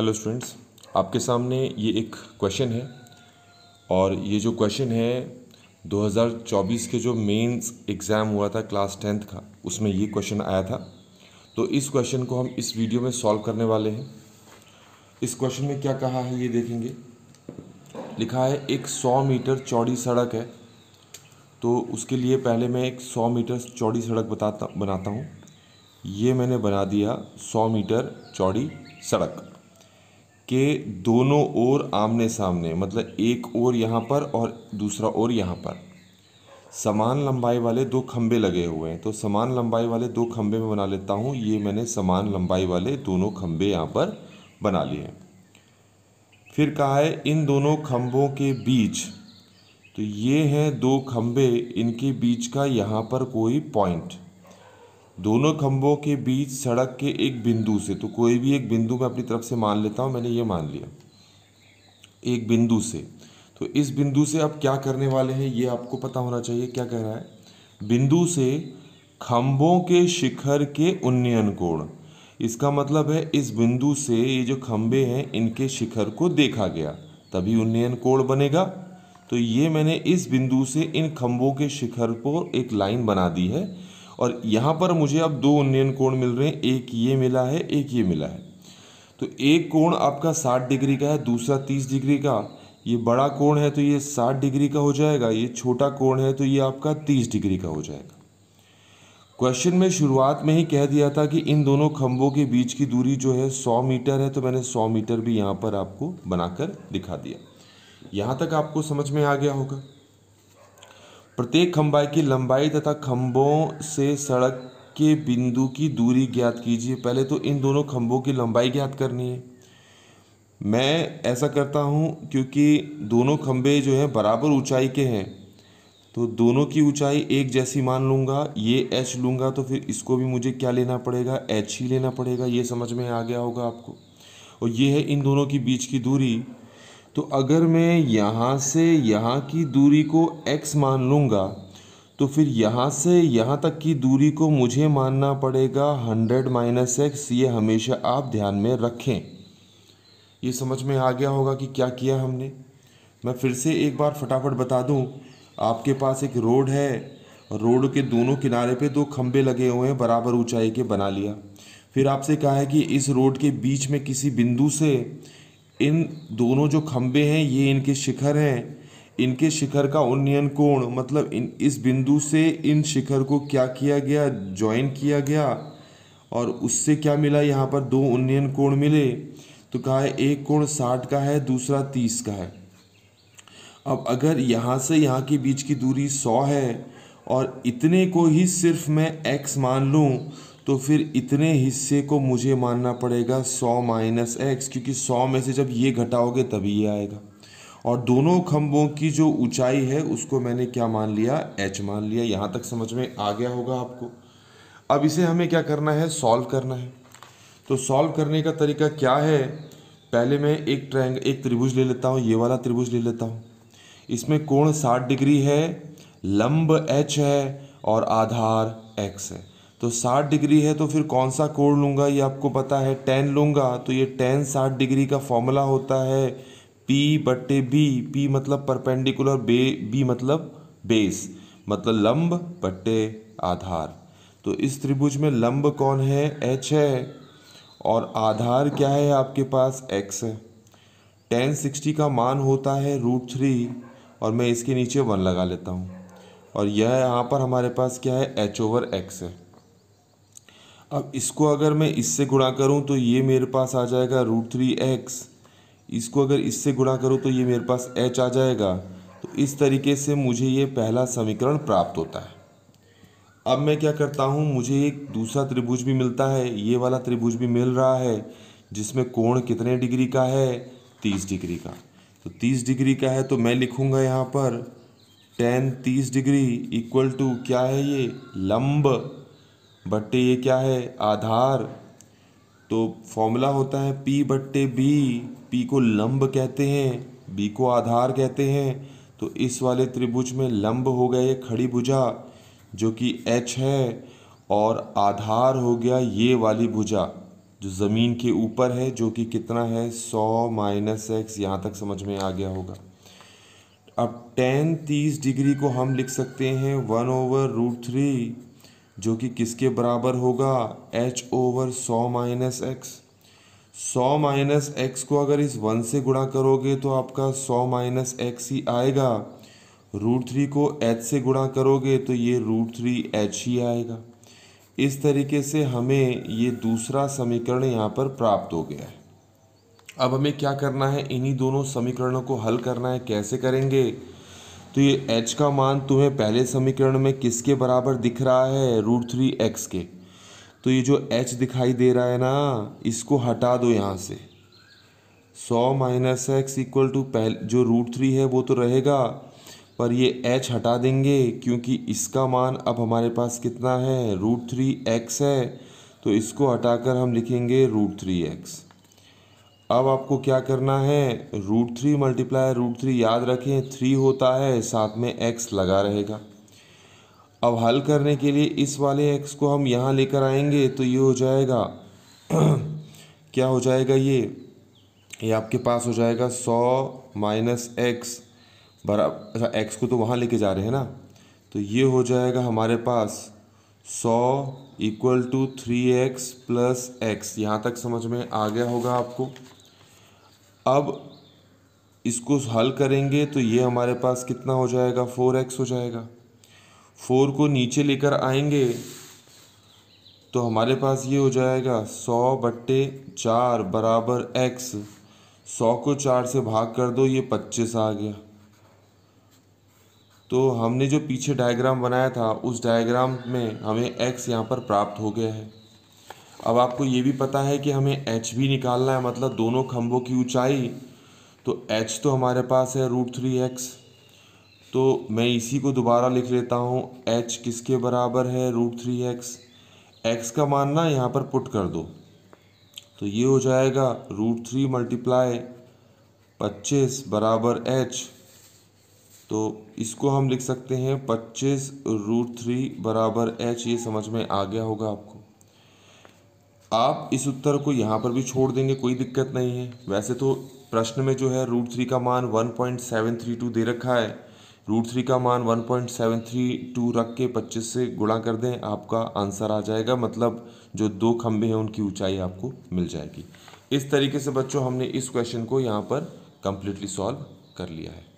hello students आपके सामने ये एक क्वेश्चन है और ये जो क्वेश्चन है 2024 के जो मेंस एग्ज़ाम हुआ था क्लास टेंथ का उसमें ये क्वेश्चन आया था तो इस क्वेश्चन को हम इस वीडियो में सॉल्व करने वाले हैं इस क्वेश्चन में क्या कहा है ये देखेंगे लिखा है एक 100 मीटर चौड़ी सड़क है तो उसके लिए पहले मैं एक सौ मीटर चौड़ी सड़क बताता बनाता हूँ ये मैंने बना दिया सौ मीटर चौड़ी सड़क के दोनों ओर आमने सामने मतलब एक ओर यहाँ पर और दूसरा ओर यहाँ पर समान लंबाई वाले दो खंभे लगे हुए हैं तो समान लंबाई वाले दो खम्भे में बना लेता हूँ ये मैंने समान लंबाई वाले दोनों खंभे यहाँ पर बना लिए फिर कहा है इन दोनों खंभों के बीच तो ये हैं दो खंभे इनके बीच का यहाँ पर कोई पॉइंट दोनों खंभों के बीच सड़क के एक बिंदु से तो कोई भी एक बिंदु मैं अपनी तरफ से मान लेता हूँ मैंने ये मान लिया एक बिंदु से तो इस बिंदु से आप क्या करने वाले हैं ये आपको पता होना चाहिए क्या कह रहा है बिंदु से खंभों के शिखर के उन्नयन कोण इसका मतलब है इस बिंदु से ये जो खंबे हैं इनके शिखर को देखा गया तभी उन्नयन कोण बनेगा तो ये मैंने इस बिंदु से इन खंभों के शिखर को एक लाइन बना दी है और यहाँ पर मुझे अब दो उन्नयन कोण मिल रहे हैं एक ये मिला है एक ये मिला है तो एक कोण आपका साठ डिग्री का है दूसरा तीस डिग्री का ये बड़ा कोण है तो ये साठ डिग्री का हो जाएगा ये छोटा कोण है तो ये आपका तीस डिग्री का हो जाएगा क्वेश्चन में शुरुआत में ही कह दिया था कि इन दोनों खम्भों के बीच की दूरी जो है सौ मीटर है तो मैंने सौ मीटर भी यहाँ पर आपको बनाकर दिखा दिया यहाँ तक आपको समझ में आ गया होगा प्रत्येक खम्बाई की लंबाई तथा खम्भों से सड़क के बिंदु की दूरी ज्ञात कीजिए पहले तो इन दोनों खम्भों की लंबाई ज्ञात करनी है मैं ऐसा करता हूँ क्योंकि दोनों खम्भे जो हैं बराबर ऊंचाई के हैं तो दोनों की ऊंचाई एक जैसी मान लूँगा ये एच लूँगा तो फिर इसको भी मुझे क्या लेना पड़ेगा एच ही लेना पड़ेगा ये समझ में आ गया होगा आपको और ये है इन दोनों की बीच की दूरी तो अगर मैं यहाँ से यहाँ की दूरी को x मान लूँगा तो फिर यहाँ से यहाँ तक की दूरी को मुझे मानना पड़ेगा 100 माइनस एक्स ये हमेशा आप ध्यान में रखें ये समझ में आ गया होगा कि क्या किया हमने मैं फिर से एक बार फटाफट बता दूँ आपके पास एक रोड है रोड के दोनों किनारे पे दो खम्भे लगे हुए हैं बराबर ऊंचाई के बना लिया फिर आपसे कहा है कि इस रोड के बीच में किसी बिंदु से इन दोनों जो खम्भे हैं ये इनके शिखर हैं इनके शिखर का उन्नयन कोण मतलब इन इस बिंदु से इन शिखर को क्या किया गया ज्वाइन किया गया और उससे क्या मिला यहाँ पर दो उन्नयन कोण मिले तो कहा है एक कोण साठ का है दूसरा तीस का है अब अगर यहाँ से यहाँ के बीच की दूरी सौ है और इतने को ही सिर्फ मैं एक्स मान लूँ तो फिर इतने हिस्से को मुझे मानना पड़ेगा सौ माइनस एक्स क्योंकि सौ में से जब ये घटाओगे तभी ये आएगा और दोनों खम्भों की जो ऊंचाई है उसको मैंने क्या मान लिया एच मान लिया यहाँ तक समझ में आ गया होगा आपको अब इसे हमें क्या करना है सॉल्व करना है तो सॉल्व करने का तरीका क्या है पहले मैं एक ट्रैंग एक त्रिभुज ले लेता हूँ ये वाला त्रिभुज ले लेता हूँ इसमें कोण साठ डिग्री है लंब एच है और आधार एक्स है तो 60 डिग्री है तो फिर कौन सा कोण लूँगा ये आपको पता है टेन लूँगा तो ये टेन 60 डिग्री का फॉर्मूला होता है पी बटे बी पी मतलब परपेंडिकुलर बे बी मतलब बेस मतलब लंब बटे आधार तो इस त्रिभुज में लंब कौन है एच है और आधार क्या है आपके पास एक्स है टेन सिक्सटी का मान होता है रूट थ्री और मैं इसके नीचे वन लगा लेता हूँ और यह यहाँ पर हमारे पास क्या है एच ओवर एक्स है अब इसको अगर मैं इससे गुणा करूं तो ये मेरे पास आ जाएगा रूट थ्री एक्स इसको अगर इससे गुणा करूं तो ये मेरे पास एच आ जाएगा तो इस तरीके से मुझे ये पहला समीकरण प्राप्त होता है अब मैं क्या करता हूँ मुझे एक दूसरा त्रिभुज भी मिलता है ये वाला त्रिभुज भी मिल रहा है जिसमें कोण कितने डिग्री का है तीस डिग्री का तो तीस डिग्री का है तो मैं लिखूँगा यहाँ पर टेन तीस डिग्री इक्वल टू क्या है ये लंब बट्टे ये क्या है आधार तो फॉर्मूला होता है पी बट्टे बी पी को लंब कहते हैं बी को आधार कहते हैं तो इस वाले त्रिभुज में लंब हो गया ये खड़ी भुजा जो कि एच है और आधार हो गया ये वाली भुजा जो ज़मीन के ऊपर है जो कि कितना है सौ माइनस एक्स यहाँ तक समझ में आ गया होगा अब टेन तीस डिग्री को हम लिख सकते हैं वन ओवर रूट थ्री जो कि किसके बराबर होगा एच ओवर सौ माइनस एक्स सौ माइनस एक्स को अगर इस वन से गुणा करोगे तो आपका सौ माइनस एक्स ही आएगा रूट थ्री को एच से गुणा करोगे तो ये रूट थ्री एच ही आएगा इस तरीके से हमें ये दूसरा समीकरण यहाँ पर प्राप्त हो गया है अब हमें क्या करना है इन्हीं दोनों समीकरणों को हल करना है कैसे करेंगे तो ये एच का मान तुम्हें पहले समीकरण में किसके बराबर दिख रहा है रूट थ्री एक्स के तो ये जो एच दिखाई दे रहा है ना इसको हटा दो यहाँ से सौ माइनस एक्स इक्वल टू पहले जो रूट थ्री है वो तो रहेगा पर ये एच हटा देंगे क्योंकि इसका मान अब हमारे पास कितना है रूट थ्री एक्स है तो इसको हटाकर हम लिखेंगे रूट थ्री एक्स अब आपको क्या करना है root three multiply root three याद रखें थ्री होता है साथ में एक्स लगा रहेगा अब हल करने के लिए इस वाले एक्स को हम यहाँ लेकर आएंगे तो ये हो जाएगा क्या हो जाएगा ये ये आपके पास हो जाएगा सौ माइनस एक्स बराबर अच्छा एक्स को तो वहाँ लेके जा रहे हैं ना तो ये हो जाएगा हमारे पास सौ equal to three x plus x यहाँ तक समझ में आ गया होगा आपको अब इसको हल करेंगे तो ये हमारे पास कितना हो जाएगा फोर एक्स हो जाएगा फोर को नीचे लेकर आएंगे तो हमारे पास ये हो जाएगा सौ बट्टे चार बराबर एक्स सौ को चार से भाग कर दो ये पच्चीस आ गया तो हमने जो पीछे डायग्राम बनाया था उस डायग्राम में हमें एक्स यहाँ पर प्राप्त हो गया है अब आपको ये भी पता है कि हमें एच भी निकालना है मतलब दोनों खम्भों की ऊंचाई तो एच तो हमारे पास है रूट थ्री एक्स तो मैं इसी को दोबारा लिख लेता हूँ एच किसके बराबर है रूट थ्री एक्स एक्स का मान ना यहाँ पर पुट कर दो तो ये हो जाएगा रूट थ्री मल्टीप्लाई पच्चीस बराबर एच तो इसको हम लिख सकते हैं पच्चीस रूट थ्री बराबर एच ये समझ में आ गया होगा आपको आप इस उत्तर को यहाँ पर भी छोड़ देंगे कोई दिक्कत नहीं है वैसे तो प्रश्न में जो है रूट थ्री का मान one point seven three two दे रखा है रूट थ्री का मान one point seven three two रख के पच्चीस से गुणा कर दें आपका आंसर आ जाएगा मतलब जो दो खंभे हैं उनकी ऊंचाई आपको मिल जाएगी इस तरीके से बच्चों हमने इस क्वेश्चन को यहाँ पर कम्प्लीटली सॉल्व कर लिया है